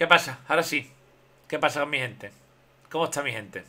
¿Qué pasa? Ahora sí. ¿Qué pasa con mi gente? ¿Cómo está mi gente?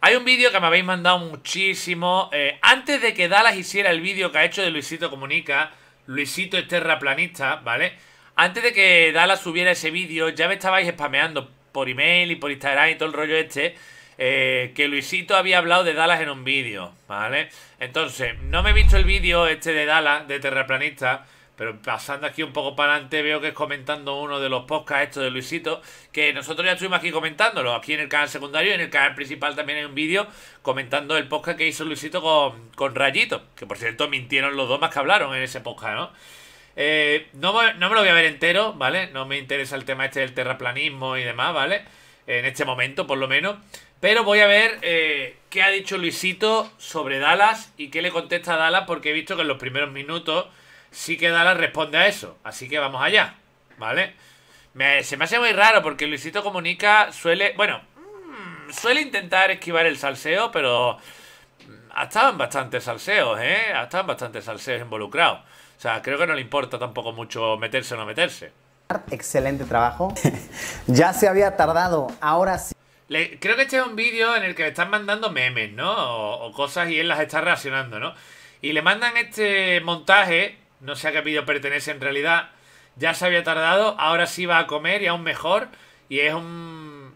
Hay un vídeo que me habéis mandado muchísimo. Eh, antes de que Dallas hiciera el vídeo que ha hecho de Luisito Comunica, Luisito es terraplanista, ¿vale? Antes de que Dallas subiera ese vídeo, ya me estabais spameando por email y por Instagram y todo el rollo este. Eh, que Luisito había hablado de Dallas en un vídeo, ¿vale? Entonces, no me he visto el vídeo este de Dallas, de terraplanista. Pero pasando aquí un poco para adelante, veo que es comentando uno de los podcasts estos de Luisito, que nosotros ya estuvimos aquí comentándolo, aquí en el canal secundario y en el canal principal también hay un vídeo comentando el podcast que hizo Luisito con, con Rayito, que por cierto mintieron los dos más que hablaron en ese podcast, ¿no? Eh, no, me lo voy a ver entero, ¿vale? No me interesa el tema este del terraplanismo y demás, ¿vale? En este momento, por lo menos. Pero voy a ver eh, qué ha dicho Luisito sobre Dallas y qué le contesta Dallas, porque he visto que en los primeros minutos sí que Dala responde a eso. Así que vamos allá, ¿vale? se me hace muy raro porque Luisito Comunica suele... Bueno, mm, suele intentar esquivar el salseo, pero... Mm, ha estado bastantes salseos, ¿eh? Ha estado bastantes salseos involucrados. O sea, creo que no le importa tampoco mucho meterse o no meterse. Excelente trabajo. ya se había tardado, ahora sí. creo que este es un vídeo en el que le están mandando memes, ¿no? o, cosas y él las está reaccionando, ¿no? Y le mandan este montaje no sé a qué vídeo pertenece en realidad. Ya se había tardado, ahora sí va a comer y aún mejor. Y es un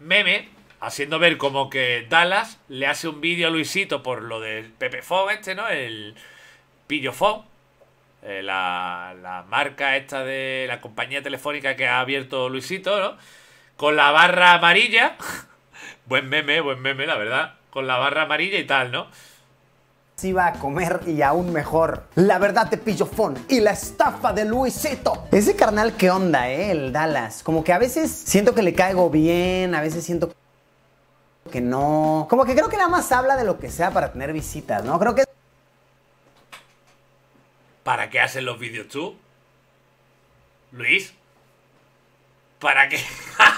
meme haciendo ver como que Dallas le hace un vídeo a Luisito por lo del Pepe Fog este, ¿no? El pillo Eh, la, la marca esta de la compañía telefónica que ha abierto Luisito, ¿no? Con la barra amarilla. buen meme, buen meme, la verdad. Con la barra amarilla y tal, ¿no? iba a comer y aún mejor. La verdad de Pillofón y la estafa de Luisito. Ese carnal, ¿qué onda, eh? El Dallas. Como que a veces siento que le caigo bien, a veces siento que no. Como que creo que nada más habla de lo que sea para tener visitas, ¿no? Creo que... ¿Para qué hacen los vídeos tú? Luis. ¿Para qué?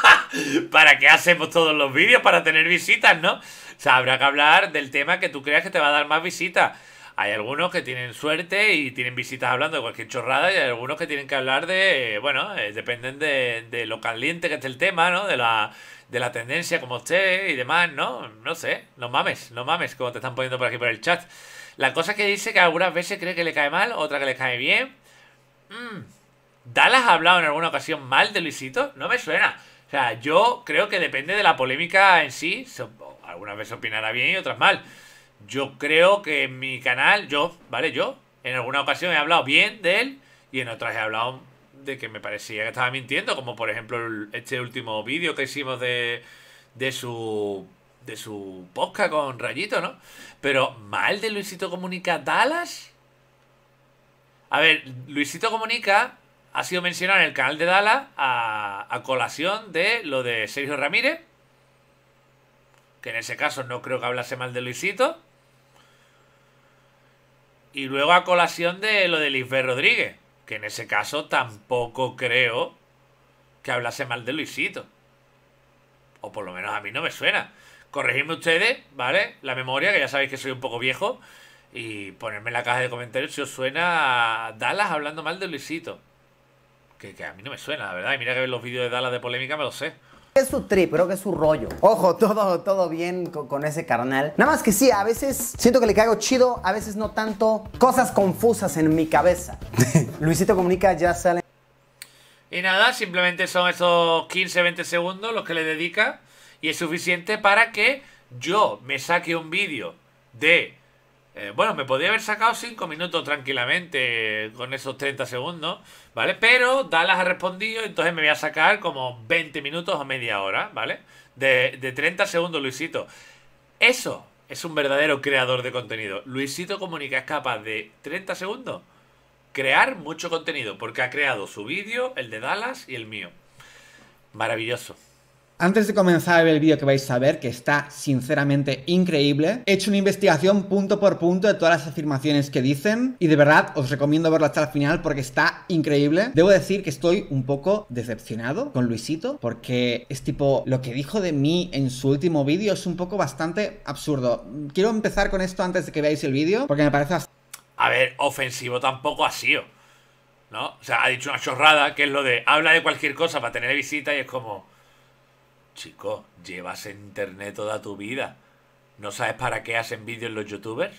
¿Para qué hacemos todos los vídeos? Para tener visitas, ¿no? O sea, habrá que hablar del tema que tú creas que te va a dar más visitas. Hay algunos que tienen suerte y tienen visitas hablando de cualquier chorrada y hay algunos que tienen que hablar de, eh, bueno, eh, dependen de, de, lo caliente que esté el tema, ¿no? De la, de la tendencia como esté y demás, ¿no? No sé, no mames, no mames, como te están poniendo por aquí por el chat. La cosa que dice que algunas veces cree que le cae mal, otra que le cae bien. ¿Dalas mm, ¿Dallas ha hablado en alguna ocasión mal de Luisito? No me suena. O sea, yo creo que depende de la polémica en sí. Algunas veces opinará bien y otras mal. Yo creo que en mi canal, yo, ¿vale? Yo, en alguna ocasión he hablado bien de él y en otras he hablado de que me parecía que estaba mintiendo, como por ejemplo este último vídeo que hicimos de, de su de su posca con Rayito, ¿no? Pero mal de Luisito Comunica Dallas. A ver, Luisito Comunica ha sido mencionado en el canal de Dallas a, colación de lo de Sergio Ramírez, que en ese caso no creo que hablase mal de Luisito, y luego a colación de lo de Lisbeth Rodríguez, que en ese caso tampoco creo que hablase mal de Luisito, o por lo menos a mí no me suena. Corregidme ustedes, ¿vale? La memoria, que ya sabéis que soy un poco viejo. Y ponerme en la caja de comentarios si os suena a Dallas hablando mal de Luisito. Que, a mí no me suena, la verdad. Y mira que los vídeos de Dallas de polémica, me lo sé es su trip, creo que es su rollo. Ojo, todo, todo bien con, ese carnal. Nada más que sí, a veces siento que le caigo chido, a veces no tanto. Cosas confusas en mi cabeza. Luisito Comunica ya sale. Y nada, simplemente son esos 15, 20 segundos los que le dedica. Y es suficiente para que yo me saque un vídeo de eh, bueno, me podría haber sacado 5 minutos tranquilamente con esos 30 segundos, ¿vale? Pero Dallas ha respondido, entonces me voy a sacar como 20 minutos a media hora, ¿vale? De, de 30 segundos, Luisito. Eso es un verdadero creador de contenido. Luisito Comunica es capaz de 30 segundos crear mucho contenido, porque ha creado su vídeo, el de Dallas y el mío. Maravilloso. Antes de comenzar a el vídeo que vais a ver, que está sinceramente increíble, he hecho una investigación punto por punto de todas las afirmaciones que dicen y de verdad os recomiendo verlo hasta el final porque está increíble. Debo decir que estoy un poco decepcionado con Luisito porque es tipo, lo que dijo de mí en su último vídeo es un poco bastante absurdo. Quiero empezar con esto antes de que veáis el vídeo porque me parece... A ver, ofensivo tampoco ha sido, ¿no? O sea, ha dicho una chorrada que es lo de habla de cualquier cosa para tener visita y es como... Chicos, llevas internet toda tu vida. ¿No sabes para qué hacen vídeos los youtubers?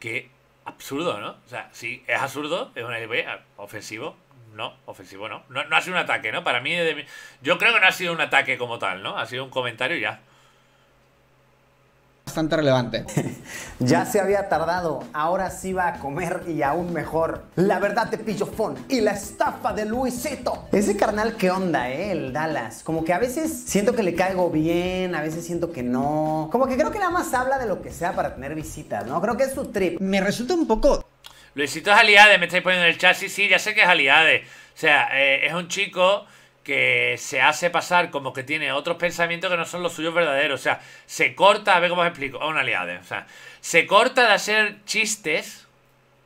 Qué absurdo, ¿no? O sea, sí, es absurdo, es una idea ofensivo. No, ofensivo no. no. ha sido un ataque, ¿no? Para mí, yo creo que no ha sido un ataque como tal, ¿no? Ha sido un comentario ya bastante relevante. ya se había tardado, ahora sí va a comer y aún mejor. La verdad de Pillofón y la estafa de Luisito. Ese carnal, ¿qué onda, eh? El Dallas. Como que a veces siento que le caigo bien, a veces siento que no. Como que creo que nada más habla de lo que sea para tener visitas, ¿no? Creo que es su trip. Me resulta un poco... Luisito es aliade, me estáis poniendo en el chat. Sí, sí, ya sé que es aliade. O sea, eh, es un chico que se hace pasar como que tiene otros pensamientos que no son los suyos verdaderos. O sea, se corta, a ver cómo os explico, a una aliado, O sea, se corta de hacer chistes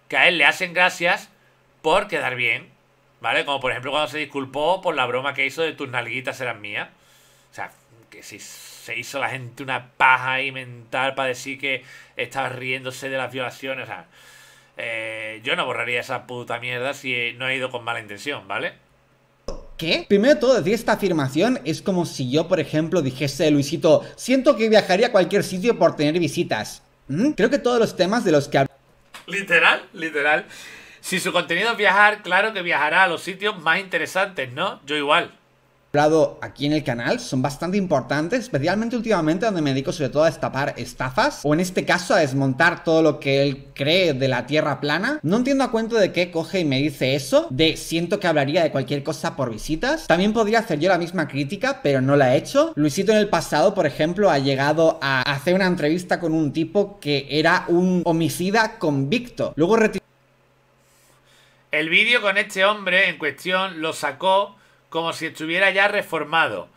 que a él le hacen gracias por quedar bien. ¿Vale? Como por ejemplo cuando se disculpó por la broma que hizo de tus nalguitas eran mías. O sea, que si se hizo la gente una paja ahí mental para decir que estaba riéndose de las violaciones. O sea, eh, yo no borraría esa puta mierda si no he ido con mala intención, ¿vale? ¿Qué? Primero todo, esta afirmación es como si yo, por ejemplo, dijese, Luisito, siento que viajaría a cualquier sitio por tener visitas. ¿Mm? Creo que todos los temas de los que... Literal, literal. Si su contenido es viajar, claro que viajará a los sitios más interesantes, ¿no? Yo igual hablado aquí en el canal son bastante importantes, especialmente últimamente donde me dedico sobre todo a destapar estafas o en este caso a desmontar todo lo que él cree de la tierra plana. No entiendo a cuento de qué coge y me dice eso, de siento que hablaría de cualquier cosa por visitas. También podría hacer yo la misma crítica, pero no la he hecho. Luisito en el pasado, por ejemplo, ha llegado a hacer una entrevista con un tipo que era un homicida convicto. Luego retiró... El vídeo con este hombre en cuestión lo sacó como si estuviera ya reformado,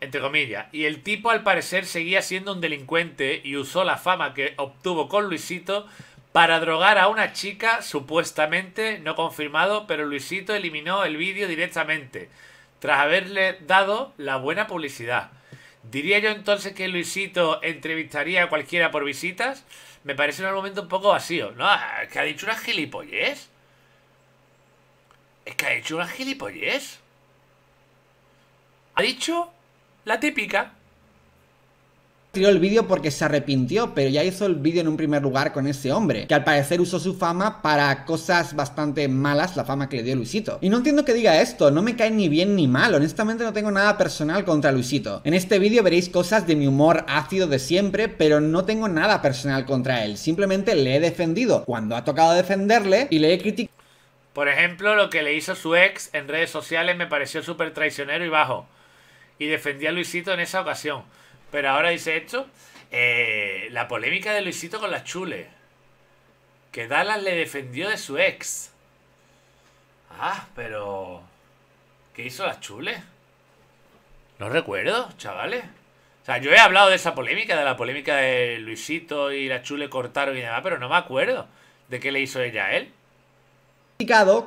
entre comillas. Y el tipo al parecer seguía siendo un delincuente y usó la fama que obtuvo con Luisito para drogar a una chica, supuestamente, no confirmado, pero Luisito eliminó el vídeo directamente, tras haberle dado la buena publicidad. ¿Diría yo entonces que Luisito entrevistaría a cualquiera por visitas? Me parece en el momento un poco vacío, ¿no? ¿Es que ha dicho una gilipollez? ¿Es que ha dicho una gilipollez? Ha dicho la típica. Tiró el vídeo porque se arrepintió, pero ya hizo el vídeo en un primer lugar con ese hombre, que al parecer usó su fama para cosas bastante malas, la fama que le dio Luisito. Y no entiendo que diga esto, no me cae ni bien ni mal, honestamente no tengo nada personal contra Luisito. En este vídeo veréis cosas de mi humor ácido de siempre, pero no tengo nada personal contra él, simplemente le he defendido cuando ha tocado defenderle y le he criticado. Por ejemplo, lo que le hizo su ex en redes sociales me pareció súper traicionero y bajo y defendía a Luisito en esa ocasión. Pero ahora dice esto, eh, la polémica de Luisito con las chules. Que Dallas le defendió de su ex. Ah, pero... ¿Qué hizo las chules? No recuerdo, chavales. O sea, yo he hablado de esa polémica, de la polémica de Luisito y la chule cortaron y demás, pero no me acuerdo de qué le hizo ella a él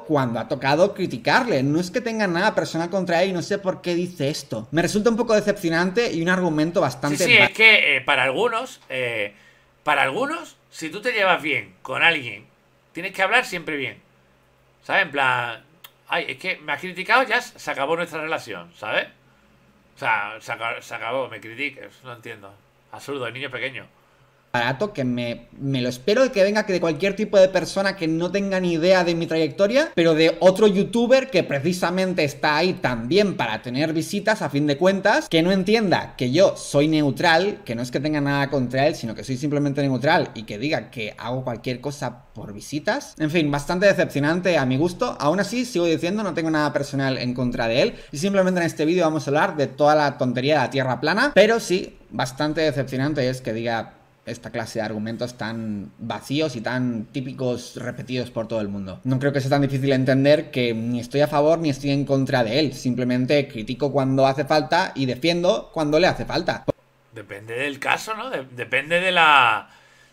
cuando ha tocado criticarle. No es que tenga nada personal contra él y no sé por qué dice esto. Me resulta un poco decepcionante y un argumento bastante... Sí, sí es que eh, para algunos, eh, para algunos, si tú te llevas bien con alguien, tienes que hablar siempre bien. ¿Sabes? En plan, ay, es que me ha criticado, ya se acabó nuestra relación, ¿sabes? O sea, se acabó, me critiques, no entiendo. Absurdo, el niño pequeño barato, que me, me lo espero de que venga que de cualquier tipo de persona que no tenga ni idea de mi trayectoria, pero de otro youtuber que precisamente está ahí también para tener visitas a fin de cuentas, que no entienda que yo soy neutral, que no es que tenga nada contra él, sino que soy simplemente neutral y que diga que hago cualquier cosa por visitas. En fin, bastante decepcionante a mi gusto. Aún así, sigo diciendo, no tengo nada personal en contra de él. Y simplemente en este vídeo vamos a hablar de toda la tontería de la Tierra plana. Pero sí, bastante decepcionante es que diga esta clase de argumentos tan vacíos y tan típicos repetidos por todo el mundo. No creo que sea tan difícil entender que ni estoy a favor ni estoy en contra de él. Simplemente critico cuando hace falta y defiendo cuando le hace falta. Depende del caso, ¿no? depende de la...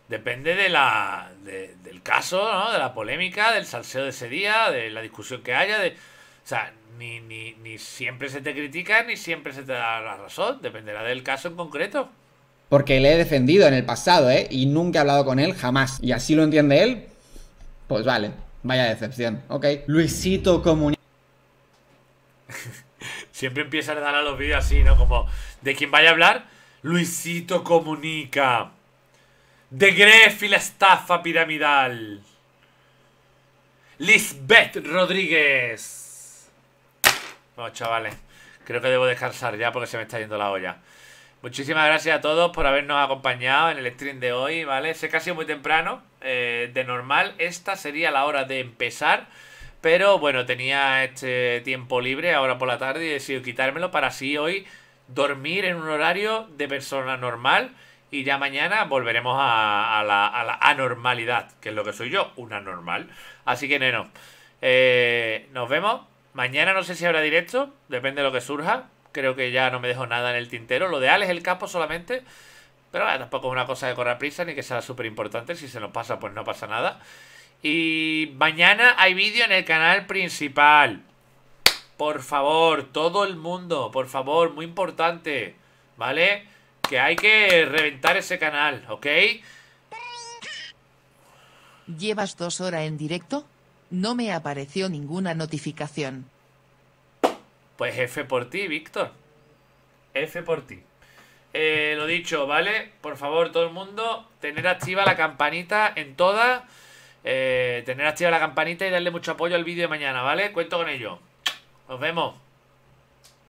Depende de la, del caso, ¿no? De la polémica, del salseo de ese día, de la discusión que haya, de... O sea, ni, ni, ni siempre se te critica, ni siempre se te da la razón. Dependerá del caso en concreto porque le he defendido en el pasado, ¿eh? Y nunca he hablado con él jamás. Y así lo entiende él, pues vale, vaya decepción, ¿ok? Luisito Comunica. Siempre empieza a dar a los vídeos así, ¿no? Como, ¿de quién vaya a hablar? Luisito Comunica. De Gref y la estafa piramidal. Lisbeth Rodríguez. No, chavales. Creo que debo descansar ya porque se me está yendo la olla. Muchísimas gracias a todos por habernos acompañado en el stream de hoy, ¿vale? Sé que ha sido muy temprano, eh, de normal esta sería la hora de empezar, pero bueno, tenía este tiempo libre ahora por la tarde y he decidido quitármelo para así hoy dormir en un horario de persona normal y ya mañana volveremos a, la, anormalidad, que es lo que soy yo, una normal. Así que, neno, eh, nos vemos. Mañana no sé si habrá directo, depende de lo que surja creo que ya no me dejo nada en el tintero. Lo de es el Capo solamente. Pero tampoco es una cosa de correr prisa ni que sea súper importante. Si se nos pasa, pues no pasa nada. Y mañana hay vídeo en el canal principal. Por favor, todo el mundo, por favor, muy importante. ¿Vale? Que hay que reventar ese canal, ¿ok? ¿Llevas dos horas en directo? No me apareció ninguna notificación. Pues F por ti, Víctor. F por ti. Eh, lo dicho, ¿vale? Por favor, todo el mundo, tener activa la campanita en todas. Eh, tener activa la campanita y darle mucho apoyo al vídeo de mañana, ¿vale? Cuento con ello. Nos vemos.